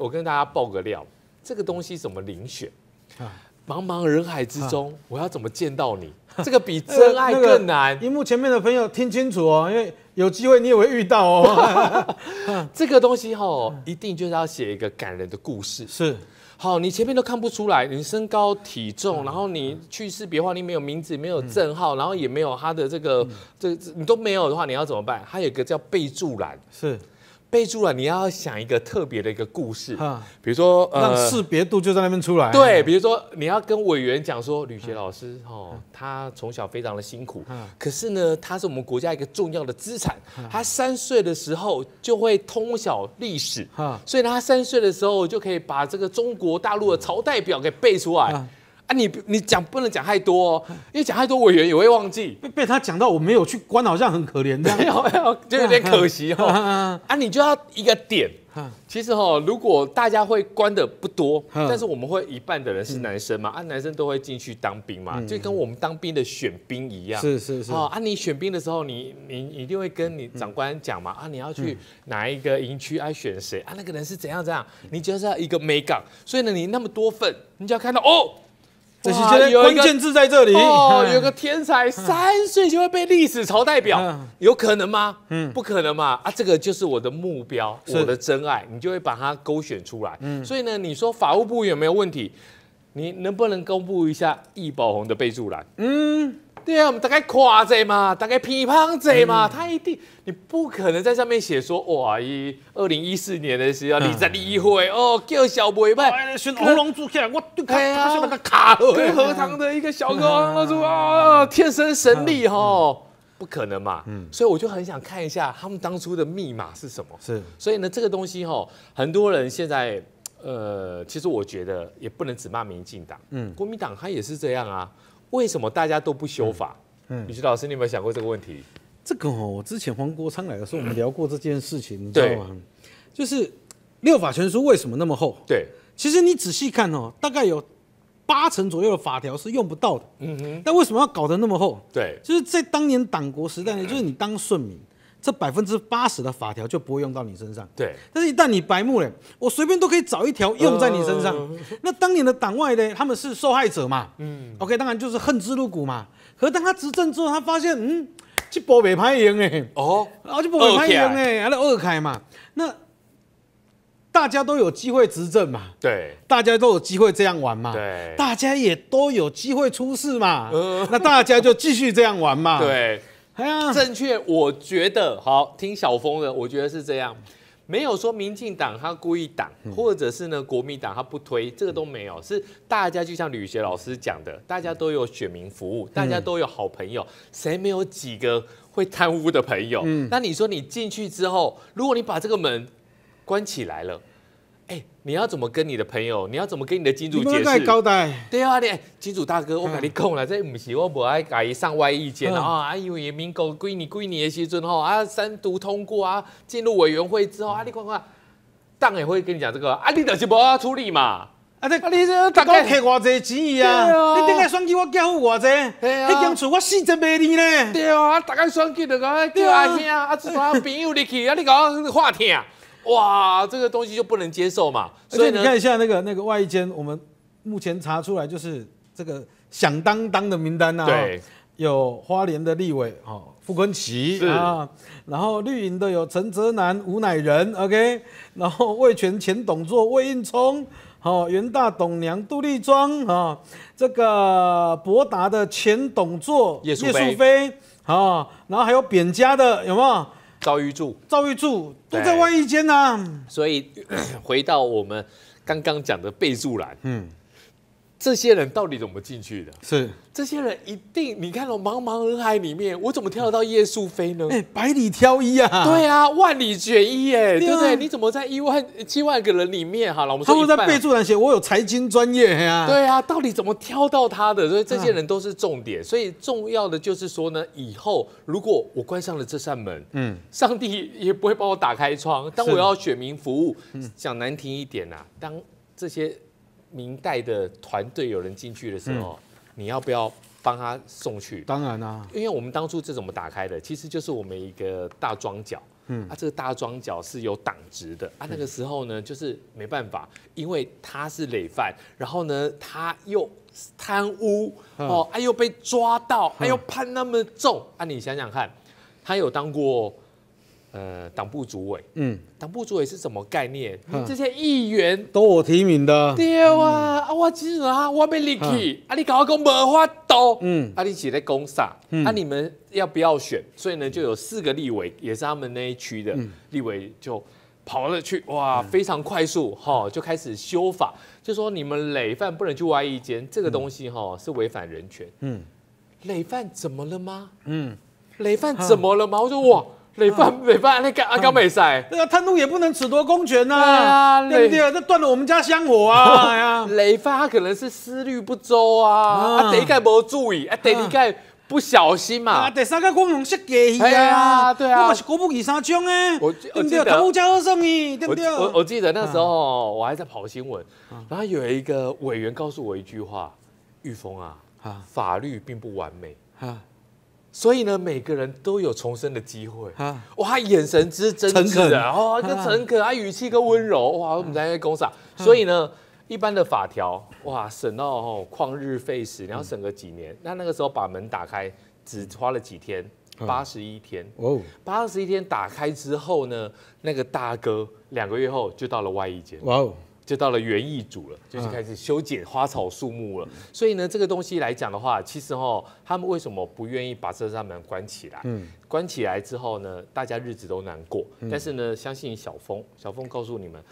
我跟大家爆个料，这个东西怎么遴选？茫茫人海之中，我要怎么见到你？这个比 真爱更难。荧幕前面的朋友听清楚哦，因为有机会你也会遇到哦。这个东西哈，一定就是要写一个感人的故事。是。好，你前面都看不出来，你身高、体重，然后你去世、别话，你没有名字，没有证号，然后也没有他的这个这你都没有的话，你要怎么办？还有一个叫备注栏。是。备注了，你要想一个特别的一个故事，比如说让识别度就在那边出来。对，比如说你要跟委员讲说，吕杰老师哦，他从小非常的辛苦，可是呢，他是我们国家一个重要的资产。他三岁的时候就会通晓历史，所以他三岁的时候就可以把这个中国大陆的朝代表给背出来。啊，你你讲不能讲太多哦，因为讲太多委员也会忘记。被被他讲到我没有去关，好像很可怜的，没有没有，就有点可惜哦。啊，你就要一个点。其实哦，如果大家会关的不多，但是我们会一半的人是男生嘛，啊，男生都会进去当兵嘛，就跟我们当兵的选兵一样。是是是。啊，你选兵的时候，你你一定会跟你长官讲嘛，啊，你要去哪一个营区，爱选谁啊？那个人是怎样怎样？你就是要一个美感。所以呢，你那么多份，你就要看到哦。这是觉有关键字在这里哦，有个天才三岁就会背历史朝代表，有可能吗？嗯，不可能嘛！啊，这个就是我的目标，我的真爱，你就会把它勾选出来。嗯，所以呢，你说法务部有没有问题？你能不能公布一下易宝红的备注栏？嗯。对啊，我们大概跨者嘛，大概乒乓者嘛，他一定你不可能在上面写说哇一二零一四年的时候你在第一回哦，叫小不一派选乌龙组出来，哇对呀，荷塘的一个小哥，啊，天生神力哈，不可能嘛，嗯，所以我就很想看一下他们当初的密码是什么，是，所以呢这个东西哈，很多人现在呃，其实我觉得也不能只骂民进党，嗯，国民党他也是这样啊。为什么大家都不修法？嗯，宇齐老师，你有没有想过这个问题？这个哦，我之前黄国昌来的时候，我们聊过这件事情。吗？就是《六法全书》为什么那么厚？对，其实你仔细看哦，大概有八成左右的法条是用不到的。嗯哼。但为什么要搞得那么厚？对，就是在当年党国时代，呢，就是你当顺民。这百分之八十的法条就不会用到你身上。对，但是一旦你白目了，我随便都可以找一条用在你身上。那当年的党外呢，他们是受害者嘛。嗯。OK，当然就是恨之入骨嘛。可当他执政之后，他发现，嗯，这波没拍赢哎，哦。而且波未拍赢哎，来了二开嘛。那大家都有机会执政嘛。对。大家都有机会这样玩嘛。对。大家也都有机会出事嘛。那大家就继续这样玩嘛。对。哎呀，正确，我觉得好听小峰的，我觉得是这样，没有说民进党他故意挡，或者是呢国民党他不推，这个都没有，是大家就像吕学老师讲的，大家都有选民服务，大家都有好朋友，谁没有几个会贪污的朋友？嗯，那你说你进去之后，如果你把这个门关起来了。哎，你要怎么跟你的朋友？你要怎么跟你的金主解释？高代，对啊，你哎，金主大哥，我跟你讲了，这不是我不爱改一上外意见，然后啊，因为民国归你归你，的时准吼啊，三读通过啊，进入委员会之后，啊，你看看，党也会跟你讲这个，啊，你得是帮要处理嘛，啊，这啊，你这大家摕偌济钱啊？你顶个双击我交付偌济？嘿啊，厝我四十卖你呢？对啊，啊，大家双击就讲叫阿兄啊，找朋友入去啊，你讲话听。哇，这个东西就不能接受嘛！而且你看一下那个那个外间，我们目前查出来就是这个响当当的名单呐，对，有花莲的立委哦傅坤奇啊，然后绿营的有陈泽南、吴乃仁，OK，然后魏权前董座魏应充哦，元大董娘杜立庄啊，这个博达的前董座叶淑菲，啊，然后还有扁家的有没有？赵玉柱、赵玉柱都在外衣间呐，所以 回到我们刚刚讲的备注栏，嗯。这些人到底怎么进去的？是这些人一定，你看到茫茫人海里面，我怎么跳得到叶素飞呢？哎，百里挑一啊！对啊，万里卷一耶，对不对？你怎么在一万七万个人里面哈？老我们他们在备注栏写我有财经专业呀。对啊，到底怎么挑到他的？所以这些人都是重点。所以重要的就是说呢，以后如果我关上了这扇门，嗯，上帝也不会帮我打开窗。当我要选民服务，讲难听一点呐，当这些。明代的团队有人进去的时候，你要不要帮他送去？当然啦，因为我们当初这怎么打开的？其实就是我们一个大庄脚，嗯，啊，这个大庄脚是有党职的啊。那个时候呢，就是没办法，因为他是累犯，然后呢他又贪污哦，哎又被抓到，哎又判那么重。啊，你想想看，他有当过。呃，党部主委，嗯，党部主委是什么概念？这些议员都我提名的。对啊，啊我支持啊，我被 l i 啊，你搞个公没法都，嗯，啊你只在攻杀，啊你们要不要选？所以呢，就有四个立委也是他们那一区的立委就跑了去，哇，非常快速哈，就开始修法，就说你们累犯不能去外一间，这个东西哈是违反人权。嗯，累犯怎么了吗？嗯，累犯怎么了吗？我说哇。雷发，雷发，那个阿刚没在，那个探路也不能褫夺公权呐，对不对啊？这断了我们家香火啊！雷发他可能是思虑不周啊，啊，第一届没注意，啊，第二届不小心嘛，啊，第三届光荣失格去啊，对啊，对啊，我嘛是国补二三枪哎，对不对？头家二胜意，对不对？我我记得那时候我还在跑新闻，然后有一个委员告诉我一句话：玉峰啊，啊，法律并不完美啊。所以呢，每个人都有重生的机会。哇，眼神之真恳啊，哦，跟诚恳啊，语气更温柔哇。我们在那公厂，所以呢，一般的法条哇，审到哦，旷日费时，你要审个几年。那那个时候把门打开，只花了几天，八十一天。哦，八十一天打开之后呢，那个大哥两个月后就到了外一间。哇哦。就到了园艺组了，就是开始修剪花草树木了。所以呢，这个东西来讲的话，其实哈，他们为什么不愿意把这扇门关起来？嗯，关起来之后呢，大家日子都难过。但是呢，相信小峰，小峰告诉你们，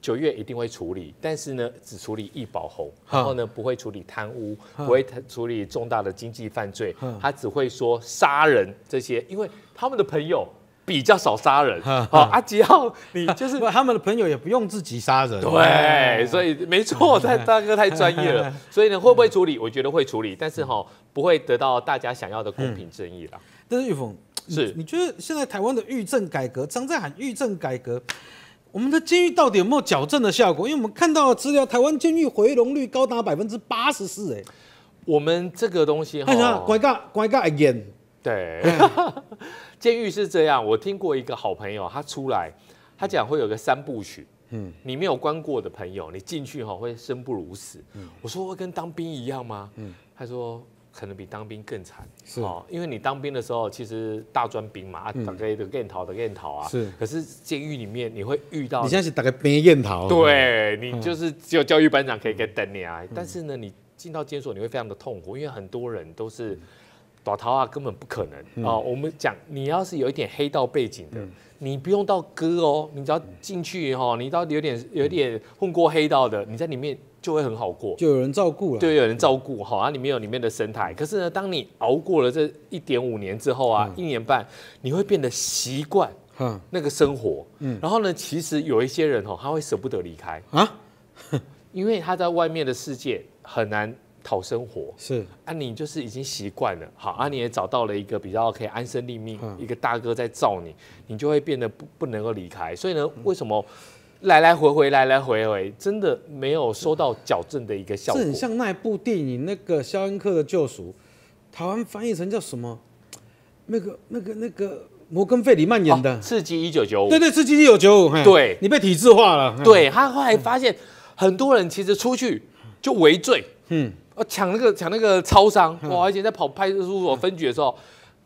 九月一定会处理。但是呢，只处理易宝侯，然后呢，不会处理贪污，不会处理重大的经济犯罪，他只会说杀人这些，因为他们的朋友。比较少杀人，好阿吉浩，你就是 他们的朋友，也不用自己杀人。对，所以没错，大大哥太专业了。所以呢，会不会处理？我觉得会处理，但是哈，不会得到大家想要的公平正义啦。但是玉凤，是你觉得现在台湾的狱政改革，常在喊狱政改革，我们的监狱到底有没有矫正的效果？因为我们看到资料，台湾监狱回笼率高达百分之八十四。哎，我们这个东西，乖咖，乖咖，again。对，监狱是这样。我听过一个好朋友，他出来，他讲会有个三部曲。嗯，你没有关过的朋友，你进去哈会生不如死。嗯，我说会跟当兵一样吗？嗯，他说可能比当兵更惨。是哦，因为你当兵的时候其实大专兵嘛，啊，等个一个验逃的验逃啊。是。可是监狱里面你会遇到，你现在是等个兵验逃。对，你就是只有教育班长可以给等你啊。但是呢，你进到监所你会非常的痛苦，因为很多人都是。躲逃啊，根本不可能啊！我们讲，你要是有一点黑道背景的，你不用到割哦，你只要进去哈，你到有点有点混过黑道的，你在里面就会很好过，就有人照顾了，对，有人照顾哈，它里面有里面的生态。可是呢，当你熬过了这一点五年之后啊，一年半，你会变得习惯那个生活，嗯，然后呢，其实有一些人哦，他会舍不得离开啊，因为他在外面的世界很难。讨生活是啊，你就是已经习惯了好啊，你也找到了一个比较可以安身立命，一个大哥在罩你，你就会变得不不能够离开。所以呢，为什么来来回回来来回回，真的没有收到矫正的一个效果？很像那部电影，那个肖恩克的救赎，台湾翻译成叫什么？那个那个那个摩根费里曼演的《刺激一九九五》。对对，《刺激一九九五》。对，你被体制化了。对他后来发现，很多人其实出去。就围追，嗯，啊，抢那个抢那个超商，哇！而且在跑派出所分局的时候，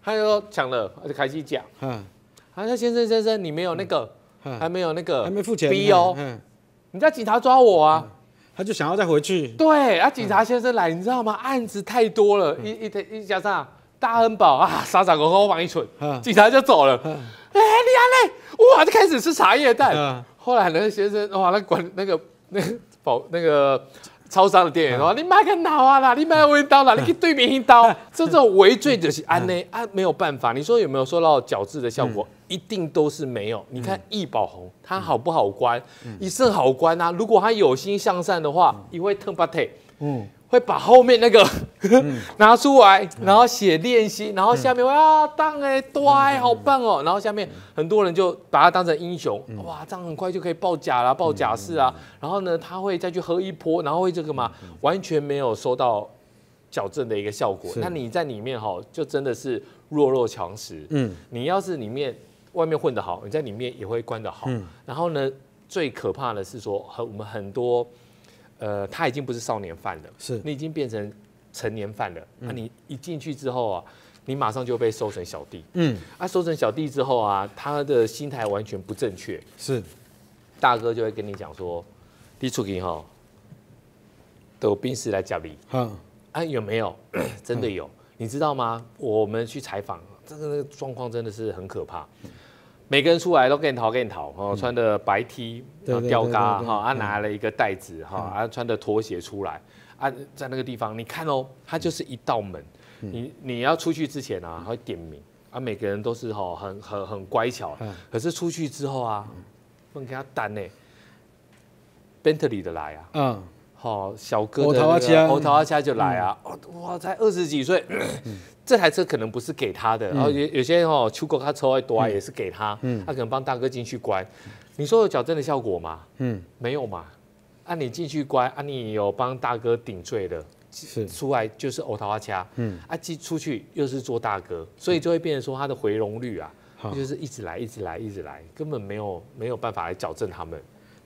他就抢了，他就开始讲，嗯，他说：“先生，先生，你没有那个，还没有那个，还没付钱，逼哦，嗯，你道警察抓我啊！”他就想要再回去，对，啊，警察先生来，你知道吗？案子太多了，一一一加上大恩宝啊，傻傻狗和你一嗯、警察就走了。哎，你啊嘞，哇，就开始吃茶叶蛋。嗯、后来那先生哇，那管那个那个保，那个。超商的店员哦，你买个脑啊啦，你买个刀啦，你去对面一刀，这种违罪就是安呢，啊，没有办法。你说有没有收到矫治的效果？一定都是没有。你看易宝红，他好不好关？也是好关啊。如果他有心向善的话，因为 turn body，嗯。会把后面那个 拿出来，然后写练习，然后下面哇当哎，对，好棒哦，然后下面很多人就把他当成英雄，哇这样很快就可以报假了，报假释啊，然后呢他会再去喝一波，然后会这个嘛，完全没有收到矫正的一个效果。那你在里面哈，就真的是弱肉强食。嗯，你要是里面外面混得好，你在里面也会关得好。嗯，然后呢，最可怕的是说和我们很多。呃，他已经不是少年犯了，是，你已经变成成年犯了。那你一进去之后啊，你马上就被收成小弟。嗯，啊，收成小弟之后啊，他的心态完全不正确。是，大哥就会跟你讲说，你出去哈，都平时来家里。啊，啊，有没有？真的有，你知道吗？我们去采访，这个个状况真的是很可怕。每个人出来都跟人逃跟人逃，哈，穿的白 T，哈，吊嘎，哈，啊，拿了一个袋子，哈，啊，穿的拖鞋出来，啊，在那个地方，你看哦，它就是一道门，你你要出去之前啊，他会点名，啊，每个人都是哈，很很很乖巧，可是出去之后啊，能给他单呢 Bentley 的来啊。哦，小哥的欧桃阿掐就来啊！哇，才二十几岁，这台车可能不是给他的。然后有有些哦出国他抽得多啊，也是给他，他可能帮大哥进去关。你说有矫正的效果吗？嗯，没有嘛。啊，你进去关啊，你有帮大哥顶罪的，是出来就是欧桃花掐，嗯，啊，进出去又是做大哥，所以就会变成说他的回笼率啊，就是一直来，一直来，一直来，根本没有没有办法来矫正他们。